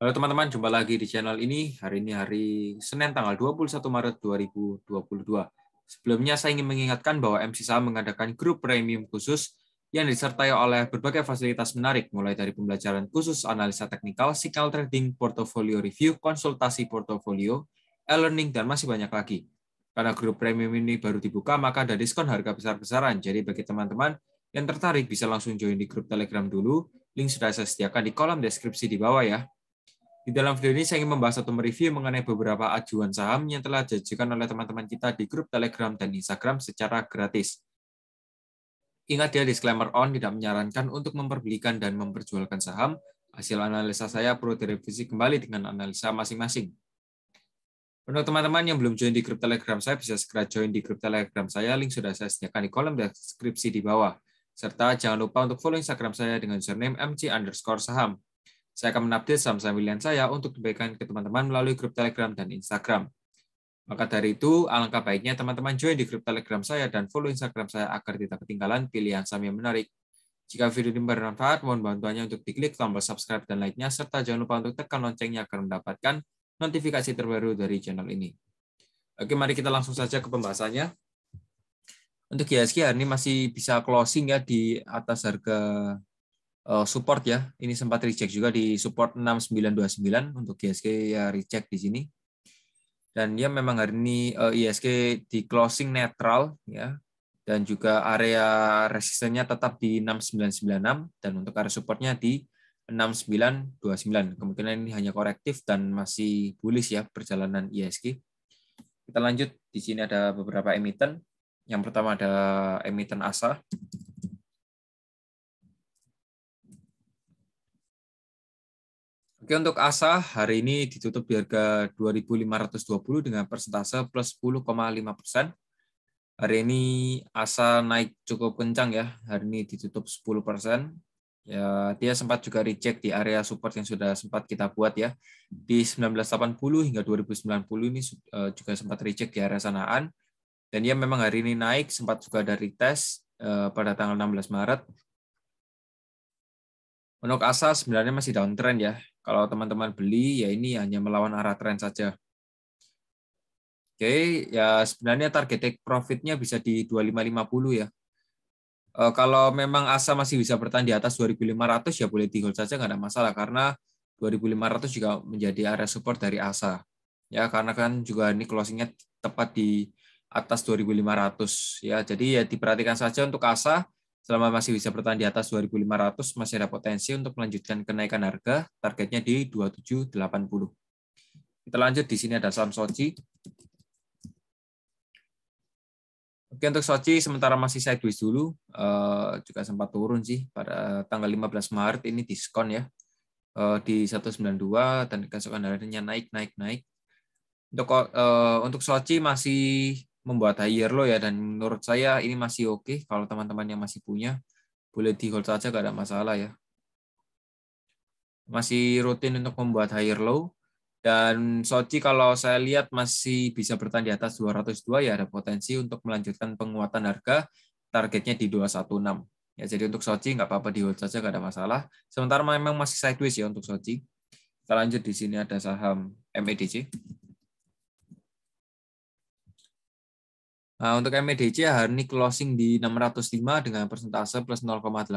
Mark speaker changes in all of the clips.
Speaker 1: Halo teman-teman, jumpa lagi di channel ini. Hari ini hari Senin tanggal 21 Maret 2022. Sebelumnya saya ingin mengingatkan bahwa MCSA mengadakan grup premium khusus yang disertai oleh berbagai fasilitas menarik, mulai dari pembelajaran khusus analisa teknikal, signal trading, portfolio review, konsultasi portfolio, e-learning, dan masih banyak lagi. Karena grup premium ini baru dibuka, maka ada diskon harga besar-besaran. Jadi bagi teman-teman yang tertarik bisa langsung join di grup Telegram dulu. Link sudah saya sediakan di kolom deskripsi di bawah ya. Di dalam video ini saya ingin membahas atau mereview mengenai beberapa ajuan saham yang telah diajukan oleh teman-teman kita di grup Telegram dan Instagram secara gratis. Ingat ya, disclaimer on tidak menyarankan untuk memperbelikan dan memperjualkan saham. Hasil analisa saya perlu direvisi kembali dengan analisa masing-masing. Untuk teman-teman yang belum join di grup Telegram saya, bisa segera join di grup Telegram saya. Link sudah saya sediakan di kolom deskripsi di bawah. Serta jangan lupa untuk follow Instagram saya dengan username mc underscore saham. Saya akan menupdate saham-saham pilihan saya untuk dibagikan ke teman-teman melalui grup Telegram dan Instagram. Maka dari itu, alangkah baiknya teman-teman join di grup Telegram saya dan follow Instagram saya agar tidak ketinggalan pilihan saham yang menarik. Jika video ini bermanfaat, mohon bantuannya untuk diklik tombol subscribe dan like-nya, serta jangan lupa untuk tekan loncengnya agar mendapatkan notifikasi terbaru dari channel ini. Oke, mari kita langsung saja ke pembahasannya. Untuk IHSG hari ini masih bisa closing ya di atas harga Eh, support ya. Ini sempat recheck juga di support 6929 untuk ISK ya recheck di sini. Dan dia memang hari ini uh, di closing netral ya. Dan juga area resistennya tetap di 6996 dan untuk area supportnya di 6929. Kemungkinan ini hanya korektif dan masih bullish ya perjalanan ISK Kita lanjut di sini ada beberapa emiten. Yang pertama ada emiten ASA Oke, untuk ASA hari ini ditutup di harga 2.520 dengan persentase plus 10,5 persen. Hari ini ASA naik cukup kencang ya. Hari ini ditutup 10 persen. Ya, dia sempat juga reject di area support yang sudah sempat kita buat ya. Di 1980 hingga 2090 ini eh, juga sempat reject di area sanaan. Dan dia memang hari ini naik, sempat juga dari tes eh, pada tanggal 16 Maret. Untuk ASA sebenarnya masih downtrend ya kalau teman-teman beli, ya ini hanya melawan arah tren saja. Oke, ya sebenarnya target take profitnya bisa di 2550 ya. E, kalau memang ASA masih bisa bertahan di atas 2500 ya boleh di hold saja nggak ada masalah karena 2500 juga menjadi area support dari ASA. Ya, karena kan juga ini closingnya tepat di atas 2500 ya. Jadi ya diperhatikan saja untuk ASA Selama masih bisa bertahan di atas 2.500, masih ada potensi untuk melanjutkan kenaikan harga, targetnya di 2780. Kita lanjut, di sini ada saham Sochi. Oke, untuk Sochi sementara masih sideways dulu, eh, juga sempat turun sih pada tanggal 15 Maret, ini diskon ya, eh, di 192, dan keesokan harinya naik, naik, naik. Untuk, uh, untuk Sochi masih membuat hire low ya dan menurut saya ini masih oke okay. kalau teman-teman yang masih punya boleh di hold saja gak ada masalah ya masih rutin untuk membuat higher low dan Sochi kalau saya lihat masih bisa bertahan di atas 202 ya ada potensi untuk melanjutkan penguatan harga targetnya di 216 ya jadi untuk Sochi nggak apa-apa di hold saja gak ada masalah sementara memang masih sideways ya untuk Sochi kita lanjut di sini ada saham MEDC Nah, untuk MEDC hari ini closing di 605 dengan persentase plus 0,83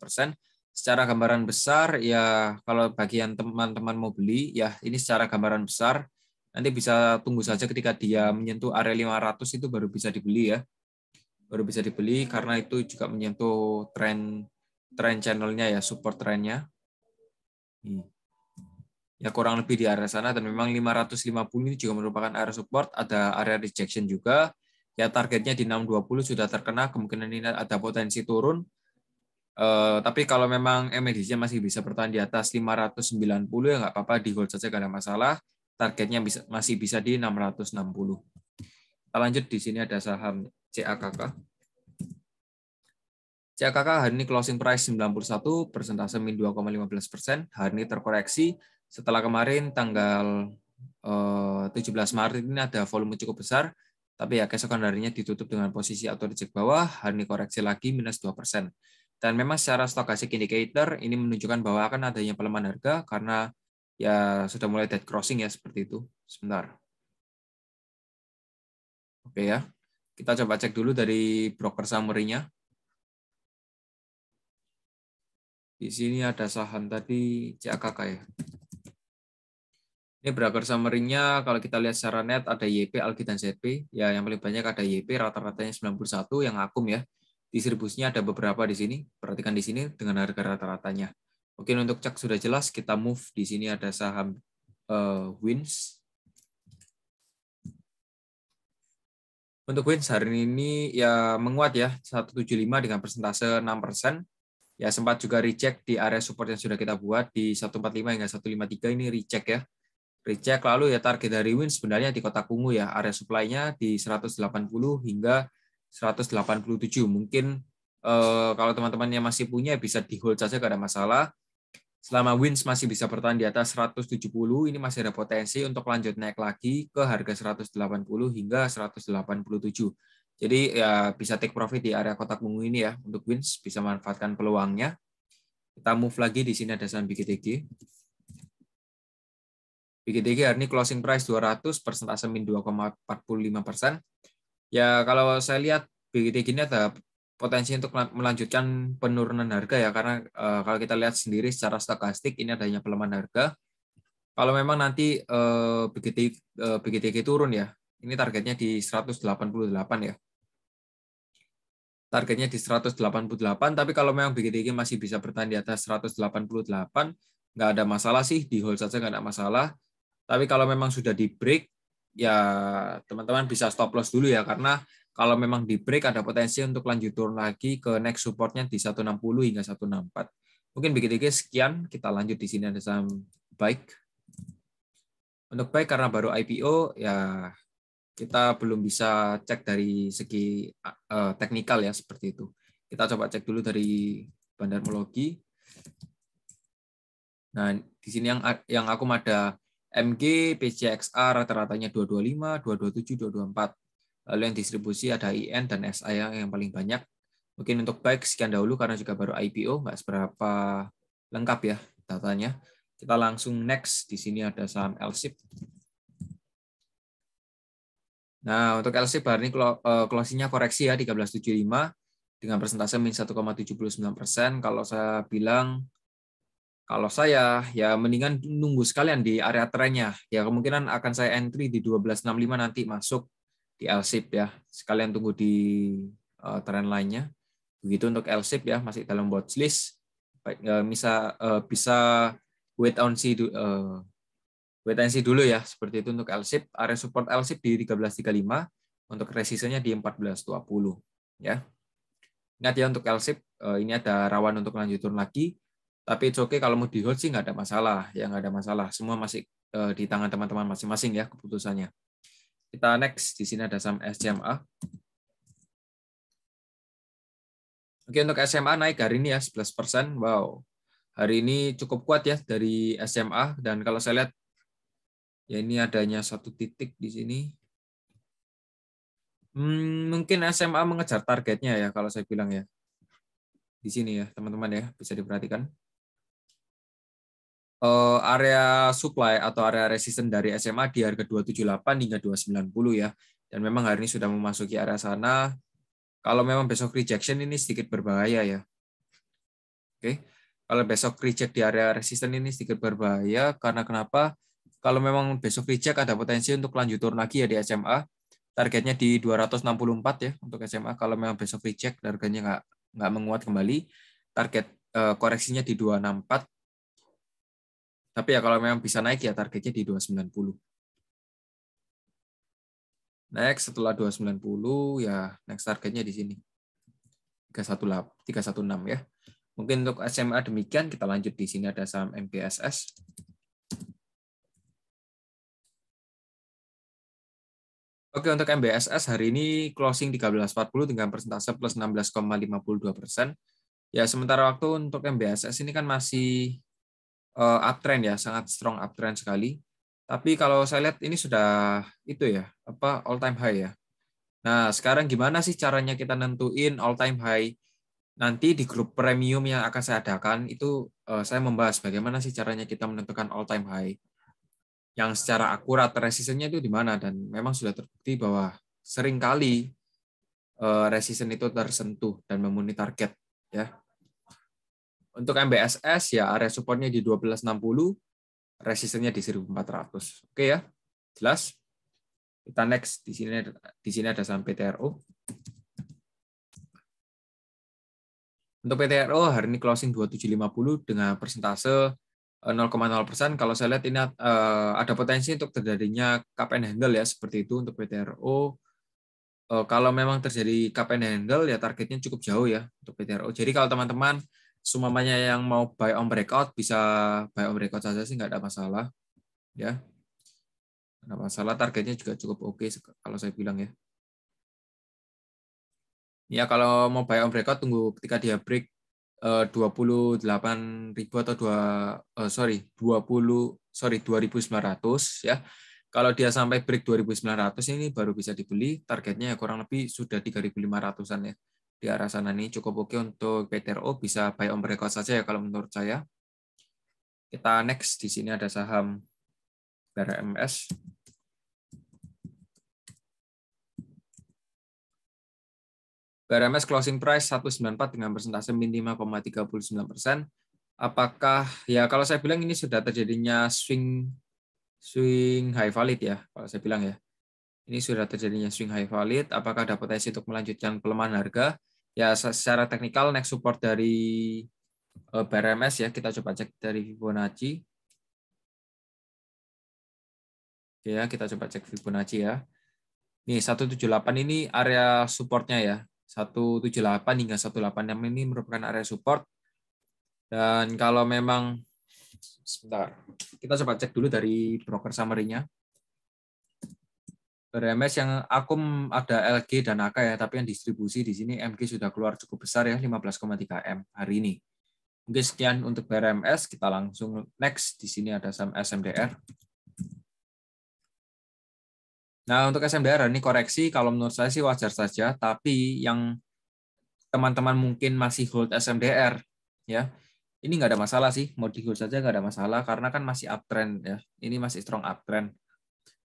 Speaker 1: persen. Secara gambaran besar, ya kalau bagian teman-teman mau beli, ya ini secara gambaran besar, nanti bisa tunggu saja ketika dia menyentuh area 500 itu baru bisa dibeli ya. Baru bisa dibeli karena itu juga menyentuh trend tren channelnya ya, support trennya. Hmm. ya kurang lebih di area sana dan memang 550 ini juga merupakan area support ada area rejection juga ya targetnya di 620 sudah terkena kemungkinan ini ada potensi turun eh, tapi kalau memang MADC e masih bisa bertahan di atas 590 ya nggak apa-apa di hold saja gak ada masalah targetnya bisa, masih bisa di 660 kita lanjut di sini ada saham CAKK CAKK hari ini closing price 91 persentase min 2,15 persen hari ini terkoreksi setelah kemarin tanggal eh, 17 Maret ini ada volume cukup besar tapi ya keesokan harinya ditutup dengan posisi atau reject bawah, hari ini koreksi lagi minus 2%. Dan memang secara stochastic indicator ini menunjukkan bahwa akan adanya pelemahan harga karena ya sudah mulai dead crossing ya seperti itu. Sebentar. Oke ya. Kita coba cek dulu dari
Speaker 2: broker summary-nya. Di sini ada saham
Speaker 1: tadi CAKK ya. Ini summary-nya, kalau kita lihat secara net ada YP, Algi, dan ZP. Ya, yang paling banyak ada YP, rata-ratanya 91 yang akum ya. Distribusinya ada beberapa di sini. Perhatikan di sini dengan harga rata-ratanya. Oke, untuk cek sudah jelas. Kita move di sini ada saham uh, Wins. Untuk Wins hari ini ya menguat ya 175 dengan persentase 6 persen. Ya sempat juga reject di area support yang sudah kita buat di 145 hingga 153 ini reject ya Recheck lalu ya target dari Win sebenarnya di kotak Kungu ya area supply-nya di 180 hingga 187. Mungkin eh, kalau teman-temannya masih punya bisa di hold saja gak ada masalah. Selama Wins masih bisa bertahan di atas 170, ini masih ada potensi untuk lanjut naik lagi ke harga 180 hingga 187. Jadi ya bisa take profit di area kotak ungu ini ya untuk Wins bisa manfaatkan peluangnya. Kita move lagi di sini ada saham BGTG. BGTG hari ini closing price 200, persentase min 2,45 persen. Ya kalau saya lihat BGTG ini ada potensi untuk melanjutkan penurunan harga ya karena e, kalau kita lihat sendiri secara stokastik ini adanya pelemahan harga. Kalau memang nanti e, BGT, e, BGTG turun ya, ini targetnya di 188 ya. Targetnya di 188, tapi kalau memang BGTG masih bisa bertahan di atas 188, nggak ada masalah sih, di hold saja nggak ada masalah tapi kalau memang sudah di break, ya teman-teman bisa stop loss dulu ya, karena kalau memang di break ada potensi untuk lanjut turun lagi ke next supportnya di 160 hingga 164. Mungkin begitu guys, sekian. Kita lanjut di sini ada saham baik. Untuk baik karena baru IPO, ya kita belum bisa cek dari segi uh, teknikal ya seperti itu. Kita coba cek dulu dari bandarmologi. Nah, di sini yang yang aku ada MG, PCXA rata-ratanya 225, 227, 224. Lalu yang distribusi ada IN dan SA yang, paling banyak. Mungkin untuk baik sekian dahulu karena juga baru IPO, nggak seberapa lengkap ya datanya. Kita langsung next. Di sini ada saham LSIP. Nah, untuk LSIP hari ini eh, closing-nya koreksi ya 1375 dengan persentase minus 1,79 persen. Kalau saya bilang kalau saya ya mendingan nunggu sekalian di area trennya. Ya kemungkinan akan saya entry di 1265 nanti masuk di l ya. Sekalian tunggu di uh, tren lainnya. Begitu untuk l ya masih dalam watch list. Bisa eh, uh, eh, bisa wait on see uh, wait and see dulu ya. Seperti itu untuk l Area support l di 1335 untuk resistennya di 1420 ya. Ingat ya untuk LSIP uh, ini ada rawan untuk lanjut turun lagi tapi oke okay kalau mau di hold sih nggak ada masalah, ya nggak ada masalah. Semua masih uh, di tangan teman-teman masing-masing ya keputusannya. Kita next di sini ada saham SMA. Oke untuk SMA naik hari ini ya 11 persen. Wow, hari ini cukup kuat ya dari SMA dan kalau saya lihat ya ini adanya satu titik di sini. Hmm, mungkin SMA mengejar targetnya ya kalau saya bilang ya. Di sini ya teman-teman ya bisa diperhatikan uh, area supply atau area resisten dari SMA di harga 278 hingga 290 ya. Dan memang hari ini sudah memasuki area sana. Kalau memang besok rejection ini sedikit berbahaya ya. Oke. Okay. Kalau besok reject di area resisten ini sedikit berbahaya karena kenapa? Kalau memang besok reject ada potensi untuk lanjut turun lagi ya di SMA. Targetnya di 264 ya untuk SMA. Kalau memang besok reject harganya nggak nggak menguat kembali, target eh, koreksinya di 264 tapi ya kalau memang bisa naik ya targetnya di 290. Next setelah 290 ya next targetnya di sini. 318 316 ya. Mungkin untuk SMA demikian kita lanjut di sini ada saham MPSS. Oke, untuk MBSS hari ini closing di 13.40 dengan persentase plus 16,52 persen. Ya, sementara waktu untuk MBSS ini kan masih uh, uptrend ya, sangat strong uptrend sekali. Tapi kalau saya lihat ini sudah itu ya, apa all time high ya. Nah, sekarang gimana sih caranya kita nentuin all time high? Nanti di grup premium yang akan saya adakan itu uh, saya membahas bagaimana sih caranya kita menentukan all time high yang secara akurat resistance-nya itu di mana dan memang sudah terbukti bahwa seringkali uh, eh, resistance itu tersentuh dan memenuhi target ya. Untuk MBSS ya area supportnya di 1260, resistennya di 1400. Oke ya, jelas? Kita next di sini di sini ada saham PTRO. Untuk PTRO hari ini closing 2750 dengan persentase 0,0 eh, persen. Kalau saya lihat ini eh, ada potensi untuk terjadinya cup and handle ya seperti itu untuk PTRO. Eh, kalau memang terjadi cup and handle ya targetnya cukup jauh ya untuk PTRO. Jadi kalau teman-teman semuanya yang mau buy on breakout bisa buy on breakout saja sih nggak ada masalah ya nggak masalah targetnya juga cukup oke okay, kalau saya bilang ya ya kalau mau buy on breakout tunggu ketika dia break eh, dua puluh delapan ribu atau dua eh, sorry dua puluh sorry dua ribu sembilan ratus ya kalau dia sampai break dua ribu sembilan ratus ini baru bisa dibeli targetnya ya kurang lebih sudah tiga ribu lima ratusan ya di arah sana nih cukup oke untuk PTRO bisa buy on breakout saja ya kalau menurut saya. Kita next di sini ada saham BRMS. BRMS closing price 194 dengan persentase min 5,39 persen. Apakah ya kalau saya bilang ini sudah terjadinya swing swing high valid ya kalau saya bilang ya ini sudah terjadinya swing high valid, apakah ada potensi untuk melanjutkan pelemahan harga? ya secara teknikal next support dari eh, BRMS ya kita coba cek dari Fibonacci Oke ya kita coba cek Fibonacci ya nih 178 ini area supportnya ya 178 hingga 186 ini merupakan area support dan kalau memang sebentar kita coba cek dulu dari broker summary-nya RMS yang akum ada LG dan AK ya, tapi yang distribusi di sini MG sudah keluar cukup besar ya, 15,3 M hari ini. Mungkin sekian untuk BRMS, kita langsung next. Di sini ada SMDR. Nah, untuk SMDR ini koreksi, kalau menurut saya sih wajar saja, tapi yang teman-teman mungkin masih hold SMDR, ya, ini nggak ada masalah sih, mau di hold saja nggak ada masalah, karena kan masih uptrend ya, ini masih strong uptrend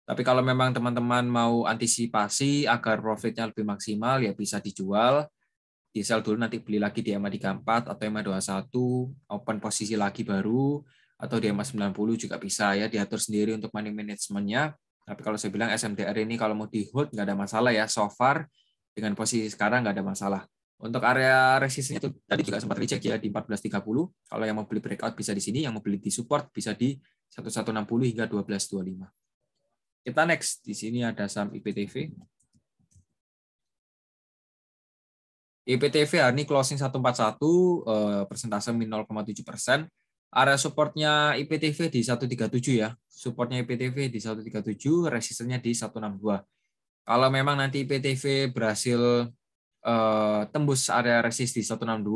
Speaker 1: tapi kalau memang teman-teman mau antisipasi agar profitnya lebih maksimal, ya bisa dijual, di diesel dulu nanti beli lagi di EMA 34 atau EMA 21, open posisi lagi baru, atau di EMA 90 juga bisa ya, diatur sendiri untuk money managementnya. Tapi kalau saya bilang SMDR ini kalau mau di hold nggak ada masalah ya, so far dengan posisi sekarang nggak ada masalah. Untuk area resistance itu tadi juga sempat dicek ya di 14.30. Kalau yang mau beli breakout bisa di sini, yang mau beli di support bisa di 1160 hingga 1225. Kita next di sini ada saham IPTV. IPTV hari ini closing 141 eh, persentase min 0,7 persen. Area supportnya IPTV di 137 ya. Supportnya IPTV di 137, resistennya di 162. Kalau memang nanti IPTV berhasil eh, tembus area resist di 162,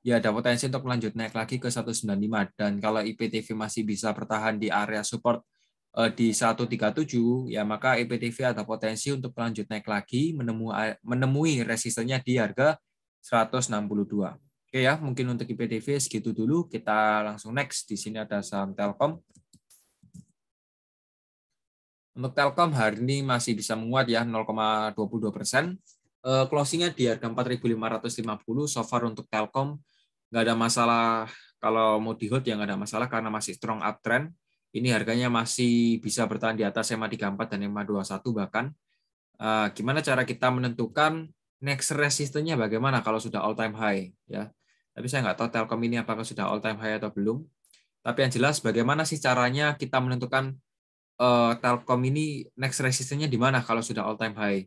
Speaker 1: ya ada potensi untuk lanjut naik lagi ke 195 dan kalau IPTV masih bisa bertahan di area support Eh, di 137 ya maka IPTV e ada potensi untuk lanjut naik lagi menemui menemui resistennya di harga 162. Oke ya, mungkin untuk IPTV e segitu dulu. Kita langsung next. Di sini ada saham Telkom. Untuk Telkom hari ini masih bisa menguat ya 0,22 persen. Eh, closingnya di harga 4.550. So far untuk Telkom nggak ada masalah kalau mau di hold ya nggak ada masalah karena masih strong uptrend ini harganya masih bisa bertahan di atas EMA 34 dan EMA 21 bahkan. Uh, gimana cara kita menentukan next resistance bagaimana kalau sudah all time high ya. Tapi saya nggak tahu Telkom ini apakah sudah all time high atau belum. Tapi yang jelas bagaimana sih caranya kita menentukan uh, Telkom ini next resistance di mana kalau sudah all time high.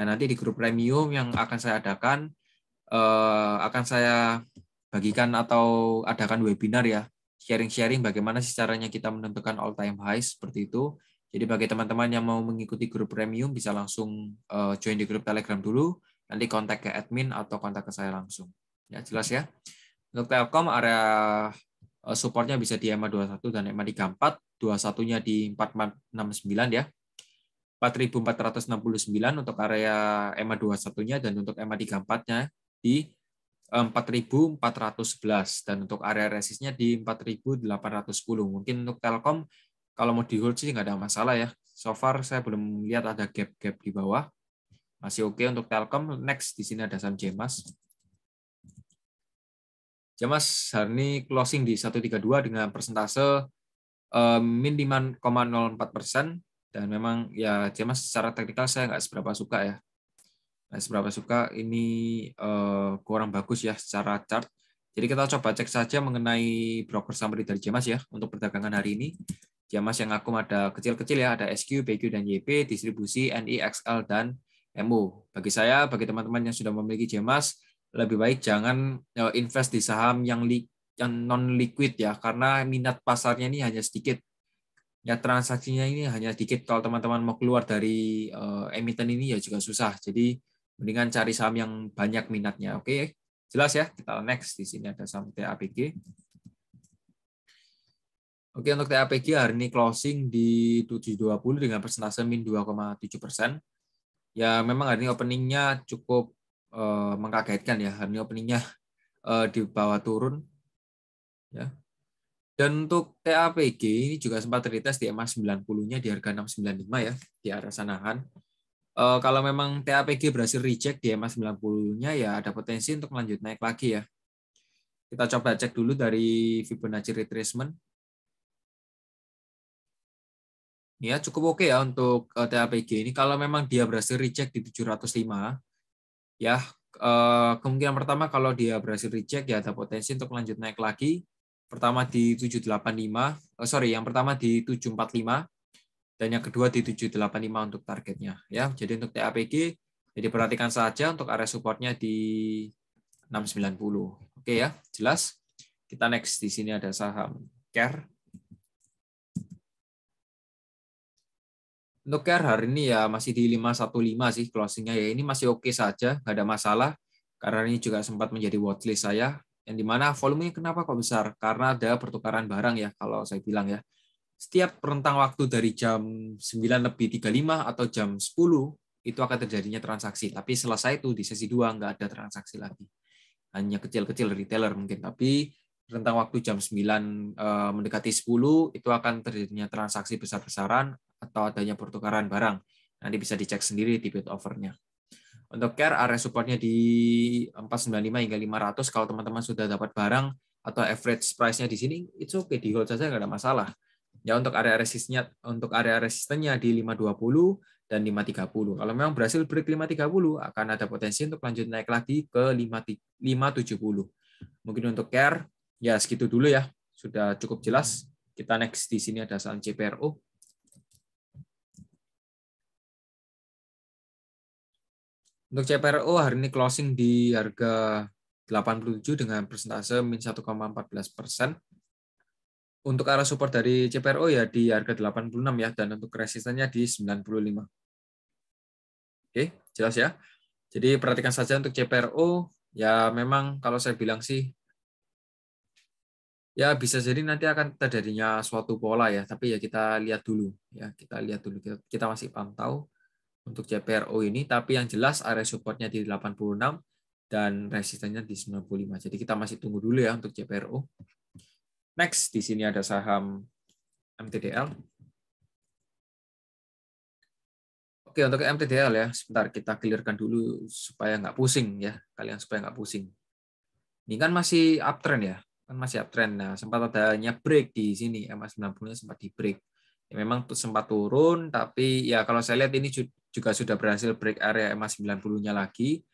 Speaker 1: Nah, nanti di grup premium yang akan saya adakan uh, akan saya bagikan atau adakan webinar ya sharing-sharing bagaimana sih caranya kita menentukan all time high seperti itu. Jadi bagi teman-teman yang mau mengikuti grup premium bisa langsung eh, join di grup Telegram dulu, nanti kontak ke admin atau kontak ke saya langsung. Ya, jelas ya. Untuk Telkom area eh, supportnya bisa di EMA 21 dan EMA 34, 21-nya di 4469 ya. 4469 untuk area MA 21-nya dan untuk MA 34-nya di 4411 dan untuk area resistnya di 4810. Mungkin untuk Telkom kalau mau di hold sih nggak ada masalah ya. So far saya belum lihat ada gap-gap di bawah. Masih oke okay untuk Telkom. Next di sini ada Sanjemas Jemas. hari ini closing di 132 dengan persentase eh, min 0,04 persen dan memang ya Jemas secara teknikal saya nggak seberapa suka ya Nah, seberapa suka ini uh, kurang bagus ya secara chart. Jadi kita coba cek saja mengenai broker summary dari Jemas ya untuk perdagangan hari ini. Jemas yang aku ada kecil-kecil ya, ada SQ, BQ, dan YP, distribusi, NIXL, dan MU. Bagi saya, bagi teman-teman yang sudah memiliki Jemas lebih baik jangan eh, invest di saham yang, li, yang non liquid ya, karena minat pasarnya ini hanya sedikit. Ya transaksinya ini hanya sedikit. Kalau teman-teman mau keluar dari uh, emiten ini ya juga susah. Jadi Mendingan cari saham yang banyak minatnya. Oke, jelas ya. Kita next di sini ada saham TAPG. Oke, untuk TAPG hari ini closing di 720 dengan persentase min 2,7 persen. Ya, memang hari ini openingnya cukup uh, mengkagetkan ya. Hari ini openingnya uh, di bawah turun. Ya, dan untuk TAPG ini juga sempat terlihat di MA 90-nya di harga 695 ya, di arah sanahan uh, kalau memang TAPG berhasil reject di MA 90-nya ya ada potensi untuk lanjut naik lagi ya. Kita coba cek dulu dari Fibonacci retracement. Ya, cukup oke okay ya untuk uh, eh, TAPG ini. Kalau memang dia berhasil reject di 705, ya uh, kemungkinan pertama kalau dia berhasil reject ya ada potensi untuk lanjut naik lagi. Pertama di 785, uh, sorry, yang pertama di 745, dan yang kedua di 785 untuk targetnya ya. Jadi untuk TAPG jadi perhatikan saja untuk area supportnya di 690. Oke ya, jelas. Kita next di sini ada saham Care. Untuk Care hari ini ya masih di 515 sih closingnya ya. Ini masih oke okay saja, nggak ada masalah. Karena ini juga sempat menjadi watchlist saya. Yang dimana volumenya kenapa kok besar? Karena ada pertukaran barang ya, kalau saya bilang ya setiap rentang waktu dari jam 9 lebih 35 atau jam 10 itu akan terjadinya transaksi. Tapi selesai itu di sesi 2 nggak ada transaksi lagi. Hanya kecil-kecil retailer mungkin. Tapi rentang waktu jam 9 eh, mendekati 10 itu akan terjadinya transaksi besar-besaran atau adanya pertukaran barang. Nanti bisa dicek sendiri di bid overnya. Untuk care area supportnya di 495 hingga 500 kalau teman-teman sudah dapat barang atau average price-nya di sini itu okay di hold saja nggak ada masalah ya untuk area resistnya untuk area resistennya di 520 dan 530. Kalau memang berhasil break 530 akan ada potensi untuk lanjut naik lagi ke 570. Mungkin untuk care ya segitu dulu ya. Sudah cukup jelas. Kita next di sini ada saham CPRO.
Speaker 2: Untuk CPRO hari ini closing di
Speaker 1: harga 87 dengan persentase min 1,14 persen untuk arah support dari CPRO ya di harga 86 ya dan untuk resistennya di 95. Oke, jelas ya. Jadi perhatikan saja untuk CPRO ya memang kalau saya bilang sih ya bisa jadi nanti akan terjadinya suatu pola ya, tapi ya kita lihat dulu ya, kita lihat dulu kita, kita masih pantau untuk CPRO ini tapi yang jelas area supportnya di 86 dan resistennya di 95. Jadi kita masih tunggu dulu ya untuk CPRO. Next, di sini ada saham MTDL. Oke, untuk MTDL ya, sebentar kita clearkan dulu supaya nggak pusing ya, kalian supaya nggak pusing. Ini kan masih uptrend ya, kan masih uptrend. Nah, sempat adanya break di sini, MA90 sempat di break. Ya, memang sempat turun, tapi ya kalau saya lihat ini juga sudah berhasil break area MA90-nya lagi.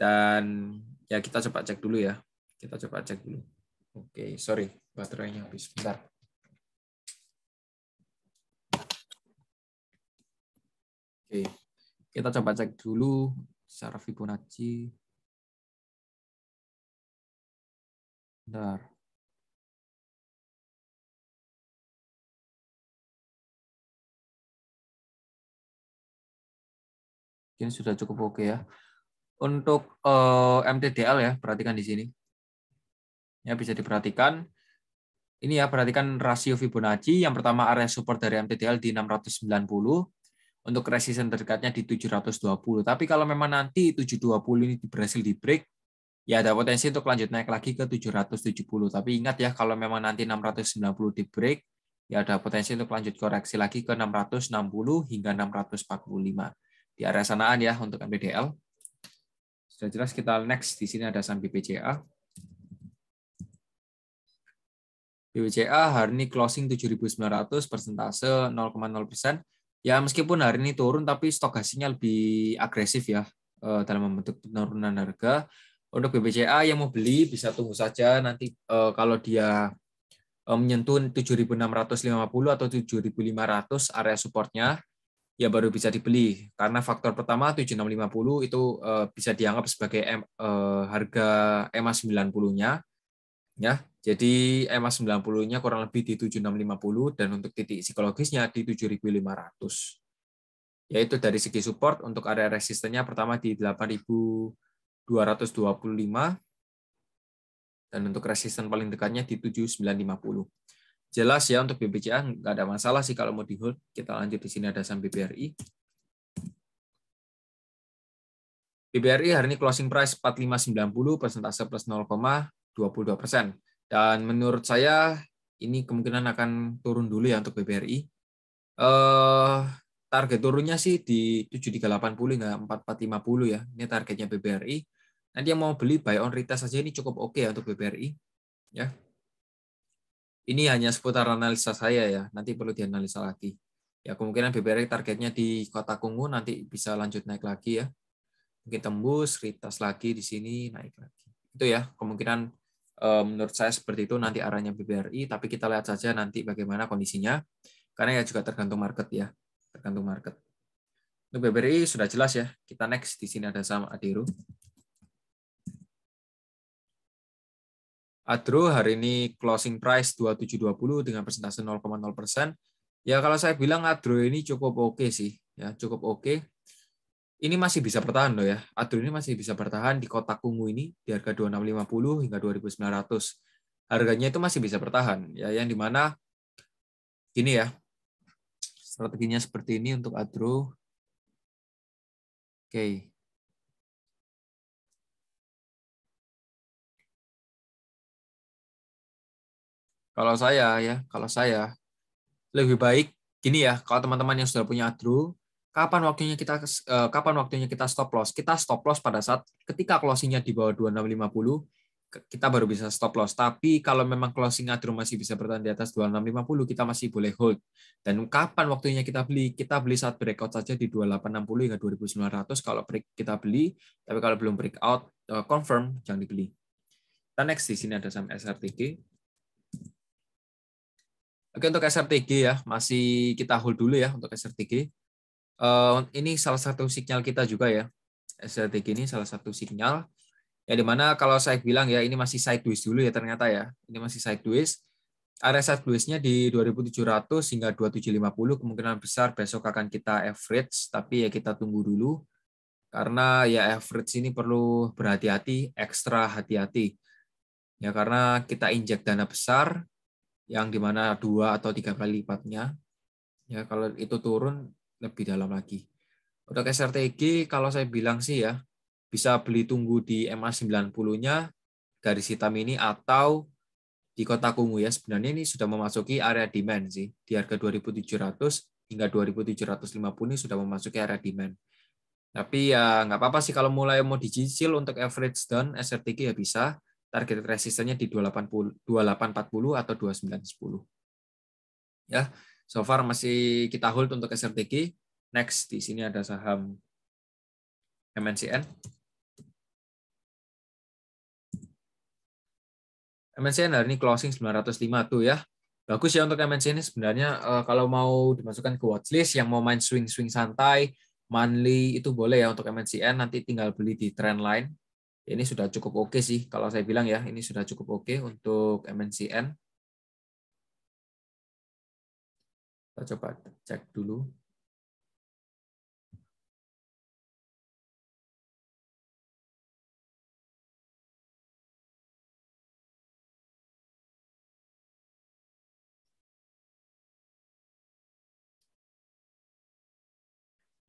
Speaker 1: Dan ya kita coba cek dulu ya, kita coba cek dulu. Oke, sorry baterainya habis. Bentar.
Speaker 2: Oke, kita coba cek dulu secara Fibonacci. Bentar. Mungkin sudah cukup oke ya. Untuk uh, eh, MTDL
Speaker 1: ya, perhatikan di sini. Ya bisa diperhatikan ini ya, perhatikan rasio Fibonacci. Yang pertama area support dari MTTL di 690, untuk resisten terdekatnya di 720. Tapi kalau memang nanti 720 ini berhasil di break, ya ada potensi untuk lanjut naik lagi ke 770. Tapi ingat ya, kalau memang nanti 690 di break, ya ada potensi untuk lanjut koreksi lagi ke 660 hingga 645. Di area sanaan ya untuk MTTL Sudah jelas kita next, di sini ada saham BPJA. BBCA hari ini closing 7.900 persentase 0,0 persen. Ya meskipun hari ini turun tapi stokasinya lebih agresif ya eh, dalam membentuk penurunan harga. Untuk BBCA yang mau beli bisa tunggu saja nanti eh, kalau dia eh, menyentuh 7.650 atau 7.500 area supportnya ya baru bisa dibeli karena faktor pertama 7650 itu bisa dianggap sebagai harga EMA 90-nya ya jadi MA 90-nya kurang lebih di 7650 dan untuk titik psikologisnya di 7500. Yaitu dari segi support untuk area resistennya pertama di 8225 dan untuk resisten paling dekatnya di 7950. Jelas ya untuk BBCA nggak ada masalah sih kalau mau di hold. Kita lanjut di sini ada saham BBRI. BBRI hari ini closing price 4590 persentase plus 0,22 persen. Dan menurut saya ini kemungkinan akan turun dulu ya untuk BBRI. Eh, target turunnya sih di 7.380 nggak 4450 ya. Ini targetnya BBRI. Nanti yang mau beli buy on retest saja ini cukup oke okay ya untuk BBRI. Ya. Ini hanya seputar analisa saya ya. Nanti perlu dianalisa lagi. Ya kemungkinan BBRI targetnya di Kota kungu nanti bisa lanjut naik lagi ya. Mungkin tembus, retest lagi di sini, naik lagi. Itu ya kemungkinan Eh, menurut saya seperti itu nanti arahnya BBRI, tapi kita lihat saja nanti bagaimana kondisinya, karena ya juga tergantung market ya, tergantung market. Untuk BBRI sudah jelas ya, kita next di sini ada sama Adiru. Adro hari ini closing price 2720 dengan persentase 0,0 persen. Ya kalau saya bilang Adro ini cukup oke okay sih, ya cukup oke. Okay ini masih bisa bertahan loh ya. Adru ini masih bisa bertahan di kotak ungu ini di harga 2650 hingga 2900. Harganya itu masih bisa bertahan ya yang dimana gini ya. Strateginya seperti ini untuk Adru.
Speaker 2: Oke. Kalau saya ya,
Speaker 1: kalau saya lebih baik gini ya, kalau teman-teman yang sudah punya Adru, kapan waktunya kita eh, kapan waktunya kita stop loss? Kita stop loss pada saat ketika closingnya di bawah 2650 kita baru bisa stop loss. Tapi kalau memang closing atur masih bisa bertahan di atas 2650 kita masih boleh hold. Dan kapan waktunya kita beli? Kita beli saat breakout saja di 2860 hingga 2900 kalau break kita beli, tapi kalau belum breakout eh, confirm jangan dibeli. Kita next di sini ada saham SRTG. Oke untuk SRTG ya, masih kita hold dulu ya untuk SRTG. Eh, ini salah satu sinyal kita juga ya. strategi ini salah satu sinyal ya dimana kalau saya bilang ya ini masih sideways dulu ya ternyata ya ini masih sideways area sidewaysnya di 2700 hingga 2750 kemungkinan besar besok akan kita average tapi ya kita tunggu dulu karena ya average ini perlu berhati-hati ekstra hati-hati ya karena kita injek dana besar yang dimana dua atau tiga kali lipatnya ya kalau itu turun lebih dalam lagi. Untuk SRTG kalau saya bilang sih ya bisa beli tunggu di MA 90-nya dari Sitam ini atau di kota Kungu ya sebenarnya ini sudah memasuki area demand sih di harga 2.700 hingga 2.750 ini sudah memasuki area demand tapi ya nggak apa-apa sih kalau mulai mau dicicil untuk average down SRTG ya bisa target resistennya di 2840 atau 2910 ya So far masih kita hold untuk SRTG. Next di sini
Speaker 2: ada saham MNCN.
Speaker 1: MNCN hari ini closing 905 tuh ya. Bagus ya untuk MNCN ini sebenarnya eh, kalau mau dimasukkan ke watchlist yang mau main swing-swing santai, monthly itu boleh ya untuk MNCN nanti tinggal beli di trendline. Ini sudah cukup oke okay sih kalau saya bilang ya, ini sudah cukup oke okay untuk MNCN.
Speaker 2: Kita coba cek dulu.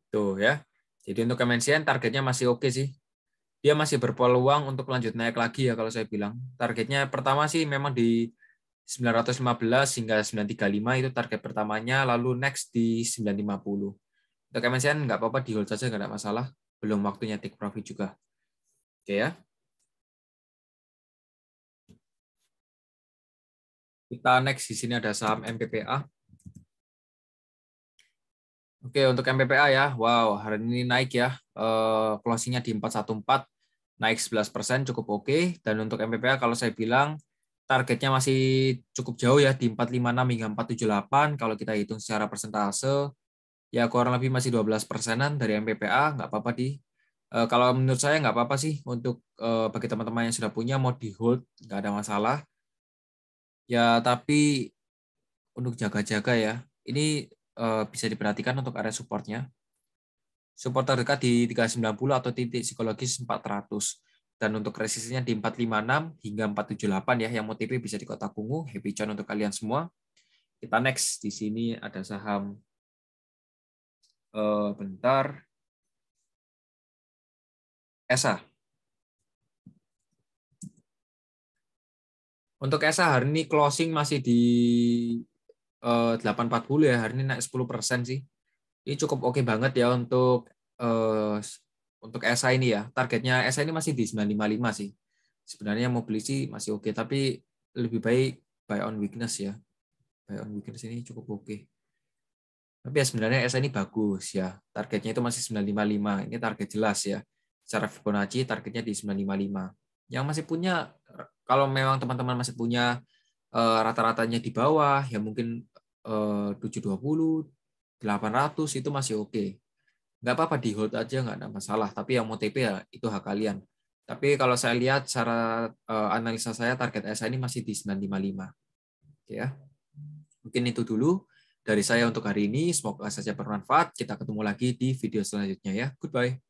Speaker 1: Tuh ya. Jadi untuk MNCN targetnya masih oke okay sih. Dia masih berpeluang untuk lanjut naik lagi ya kalau saya bilang. Targetnya pertama sih memang di 915 hingga 935 itu target pertamanya, lalu next di 950. Untuk MNCN nggak apa-apa di hold saja, nggak ada masalah. Belum waktunya take profit juga. Oke ya.
Speaker 2: Kita next di sini ada
Speaker 1: saham MPPA. Oke, untuk MPPA ya. Wow, hari ini naik ya. Eh, closingnya di 414, naik 11%, cukup oke. Dan untuk MPPA kalau saya bilang targetnya masih cukup jauh ya di 456 hingga 478 kalau kita hitung secara persentase ya kurang lebih masih 12 persenan dari MPPA nggak apa-apa di e, kalau menurut saya nggak apa-apa sih untuk e, bagi teman-teman yang sudah punya mau di hold nggak ada masalah ya tapi untuk jaga-jaga ya ini e, bisa diperhatikan untuk area supportnya support terdekat di 390 atau titik psikologis 400 dan untuk resistenya di 456 hingga 478 ya yang mau TP bisa di kota Kungu happy John untuk kalian semua kita next di sini ada saham uh,
Speaker 2: bentar ESA
Speaker 1: untuk ESA hari ini closing masih di eh, uh, 840 ya hari ini naik 10% sih ini cukup oke okay banget ya untuk uh, untuk SA ini ya. Targetnya SA ini masih di 955 sih. Sebenarnya mobility masih oke, okay, tapi lebih baik buy on weakness ya. Buy on weakness ini cukup oke. Okay. Tapi ya sebenarnya SA ini bagus ya. Targetnya itu masih 955. Ini target jelas ya. Secara Fibonacci targetnya di 955. Yang masih punya, kalau memang teman-teman masih punya eh, rata-ratanya di bawah, ya mungkin 720, eh, 800 itu masih oke. Okay nggak apa-apa di hold aja nggak ada masalah tapi yang mau TP ya itu hak kalian tapi kalau saya lihat cara uh, eh, analisa saya target saya ini masih di 955 ya mungkin itu dulu dari saya untuk hari ini semoga saja bermanfaat kita ketemu lagi di
Speaker 2: video selanjutnya ya goodbye